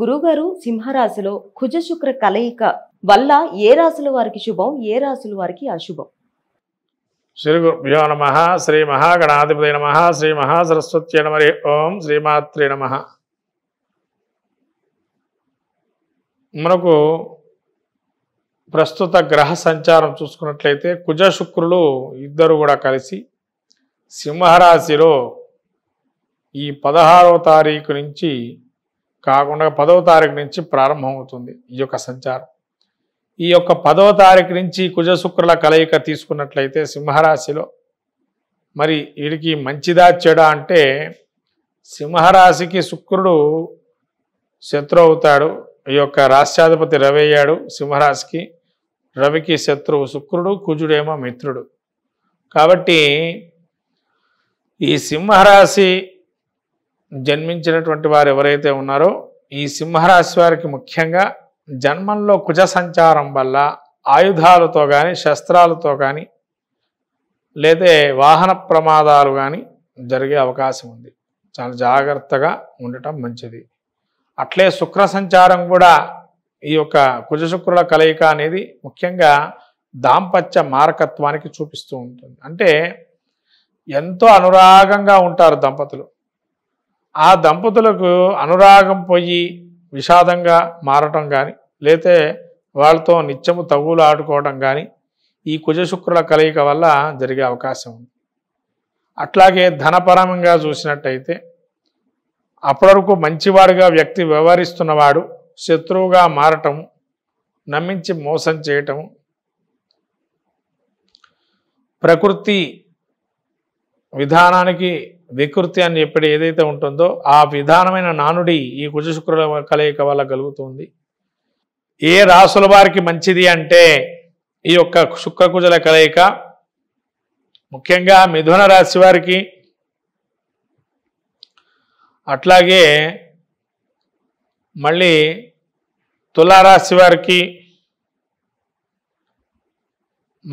గురువుగారు సింహరాశిలో కుజ శుక్ర కలయిక వల్ల ఏ రాశుల వారికి శుభం ఏ రాశుల వారికి అశుభం శ్రీ గురుభ్యో నమ శ్రీ మహాగణాధిపతి నమ శ్రీ మహా సరస్వతి నమరే ఓం శ్రీమాత్రే నమ మనకు ప్రస్తుత గ్రహ సంచారం చూసుకున్నట్లయితే కుజ శుక్రులు ఇద్దరు కూడా కలిసి సింహరాశిలో ఈ పదహారవ తారీఖు నుంచి కాకుండా పదవ తారీఖు నుంచి ప్రారంభమవుతుంది ఈ యొక్క సంచారం ఈ యొక్క పదవ తారీఖు నుంచి కుజశుక్రుల కలయిక తీసుకున్నట్లయితే సింహరాశిలో మరి వీడికి మంచిదా చెడ అంటే సింహరాశికి శుక్రుడు శత్రు అవుతాడు ఈ యొక్క రాష్ట్రాధిపతి రవి అయ్యాడు సింహరాశికి రవికి శత్రువు శుక్రుడు కుజుడేమో మిత్రుడు కాబట్టి ఈ సింహరాశి జన్మించినటువంటి వారు ఎవరైతే ఉన్నారో ఈ సింహరాశి వారికి ముఖ్యంగా జన్మంలో కుజ సంచారం వల్ల ఆయుధాలతో కానీ శస్త్రాలతో కానీ లేదే వాహన ప్రమాదాలు కానీ జరిగే అవకాశం ఉంది చాలా జాగ్రత్తగా ఉండటం మంచిది అట్లే శుక్ర సంచారం కూడా ఈ యొక్క కుజశుక్రుల కలయిక అనేది ముఖ్యంగా దాంపత్య మారకత్వానికి చూపిస్తూ ఉంటుంది అంటే ఎంతో అనురాగంగా ఉంటారు దంపతులు ఆ దంపతులకు అనురాగం పోయి విషాదంగా మారటం కానీ లేతే వాళ్ళతో నిత్యము తగులు ఆడుకోవడం కానీ ఈ కుజశుక్రుల కలయిక వల్ల జరిగే అవకాశం ఉంది అట్లాగే ధనపరంగా చూసినట్టయితే అప్పటివరకు మంచివాడుగా వ్యక్తి వ్యవహరిస్తున్నవాడు శత్రువుగా మారటం నమ్మించి మోసం చేయటం ప్రకృతి విధానానికి వికృతి అని చెప్పి ఏదైతే ఉంటుందో ఆ విధానమైన నానుడి ఈ కుజశుక్రుల కలయిక వల్ల కలుగుతుంది ఏ రాసుల వారికి మంచిది అంటే ఈ యొక్క శుక్రకుజల కలయిక ముఖ్యంగా మిథున రాశి వారికి అట్లాగే మళ్ళీ తులారాశి వారికి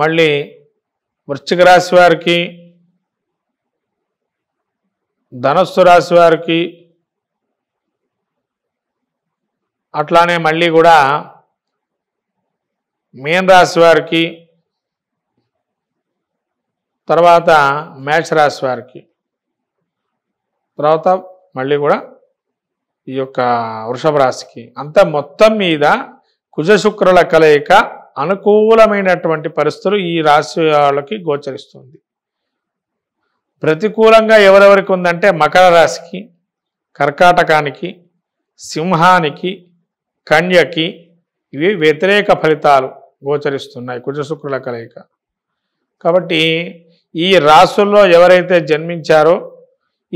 మళ్ళీ వృశ్చిక రాశి వారికి ధనస్సు రాశి వారికి అట్లానే మళ్ళీ కూడా మీన రాశి వారికి తర్వాత రాశి వారికి తర్వాత మళ్ళీ కూడా ఈ యొక్క వృషభ రాశికి అంతా మొత్తం మీద కుజశుక్రుల కలయిక అనుకూలమైనటువంటి పరిస్థితులు ఈ రాశి వాళ్ళకి గోచరిస్తుంది ప్రతికూలంగా ఎవరెవరికి ఉందంటే మకర రాశికి కర్కాటకానికి సింహానికి కన్యకి ఇవి వ్యతిరేక ఫలితాలు గోచరిస్తున్నాయి కుజశుక్రుల కలయిక కాబట్టి ఈ రాసుల్లో ఎవరైతే జన్మించారో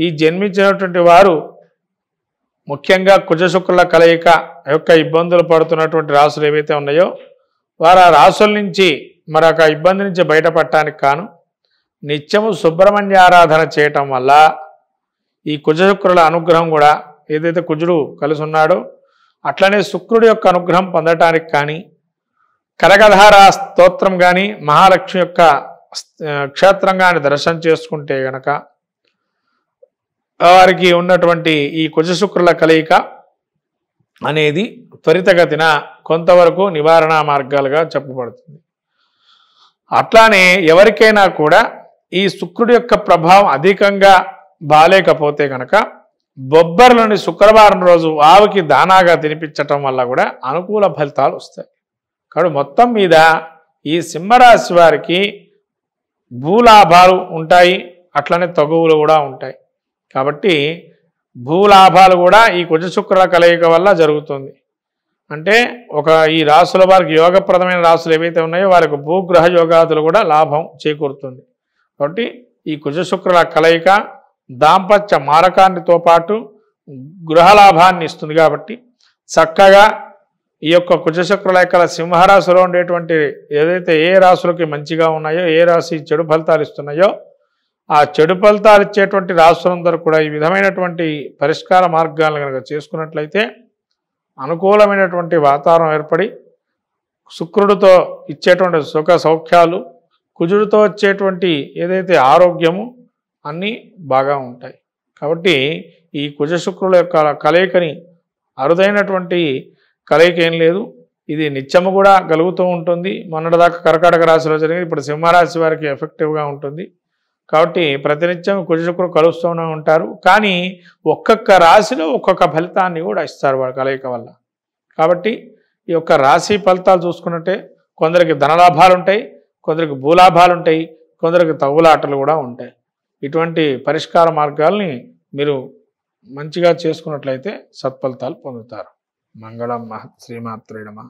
ఈ జన్మించినటువంటి వారు ముఖ్యంగా కుజశుక్రుల కలయిక యొక్క ఇబ్బందులు పడుతున్నటువంటి రాసులు ఏవైతే ఉన్నాయో వారు ఆ రాసుల నుంచి మరొక ఇబ్బంది నుంచి బయటపడటానికి కాను నిత్యము సుబ్రహ్మణ్య ఆరాధన చేయటం వల్ల ఈ కుజశుక్రుల అనుగ్రహం కూడా ఏదైతే కుజుడు కలిసి ఉన్నాడో అట్లనే శుక్రుడి యొక్క అనుగ్రహం పొందటానికి కానీ కలగధార స్తోత్రం కానీ మహాలక్ష్మి యొక్క కానీ దర్శనం చేసుకుంటే గనక వారికి ఉన్నటువంటి ఈ కుజశుక్రుల కలయిక అనేది త్వరితగతిన కొంతవరకు నివారణ మార్గాలుగా చెప్పబడుతుంది అట్లానే ఎవరికైనా కూడా ఈ శుక్రుడి యొక్క ప్రభావం అధికంగా బాలేకపోతే కనుక బొబ్బర్లోని శుక్రవారం రోజు ఆవుకి దానాగా తినిపించటం వల్ల కూడా అనుకూల ఫలితాలు వస్తాయి కాబట్టి మొత్తం మీద ఈ సింహరాశి వారికి భూలాభాలు ఉంటాయి అట్లనే తగువులు కూడా ఉంటాయి కాబట్టి భూలాభాలు కూడా ఈ కుజ శుక్ర కలయిక వల్ల జరుగుతుంది అంటే ఒక ఈ రాసుల వారికి యోగప్రదమైన రాసులు ఏవైతే ఉన్నాయో వారికి భూగ్రహ యోగాదులు కూడా లాభం చేకూరుతుంది కాబట్టి ఈ కుజశుక్రుల కలయిక దాంపత్య మారకాన్నితో పాటు గృహలాభాన్ని ఇస్తుంది కాబట్టి చక్కగా ఈ యొక్క కుజశుక్రుల యొక్క సింహరాశిలో ఉండేటువంటి ఏదైతే ఏ రాశులకి మంచిగా ఉన్నాయో ఏ రాశి చెడు ఫలితాలు ఇస్తున్నాయో ఆ చెడు ఫలితాలు ఇచ్చేటువంటి రాశులందరూ కూడా ఈ విధమైనటువంటి పరిష్కార మార్గాలను కనుక చేసుకున్నట్లయితే అనుకూలమైనటువంటి వాతావరణం ఏర్పడి శుక్రుడితో ఇచ్చేటువంటి సుఖ సౌఖ్యాలు కుజుడితో వచ్చేటువంటి ఏదైతే ఆరోగ్యము అన్నీ బాగా ఉంటాయి కాబట్టి ఈ కుజ శుక్రుల యొక్క కలయికని అరుదైనటువంటి కలయిక ఏం లేదు ఇది నిత్యము కూడా కలుగుతూ ఉంటుంది మొన్నటిదాకా కర్కాటక రాశిలో జరిగింది ఇప్పుడు సింహరాశి వారికి ఎఫెక్టివ్గా ఉంటుంది కాబట్టి ప్రతినిత్యం కుజశుక్రుడు కలుస్తూనే ఉంటారు కానీ ఒక్కొక్క రాశిలో ఒక్కొక్క ఫలితాన్ని కూడా ఇస్తారు వాళ్ళ కలయిక వల్ల కాబట్టి ఈ యొక్క రాశి ఫలితాలు చూసుకున్నట్టే కొందరికి ధనలాభాలు ఉంటాయి కొందరికి భూలాభాలు ఉంటాయి కొందరికి తవ్వులాటలు కూడా ఉంటాయి ఇటువంటి పరిష్కార మార్గాల్ని మీరు మంచిగా చేసుకున్నట్లయితే సత్ఫలితాలు పొందుతారు మంగళం మహ శ్రీమాత్రేడమ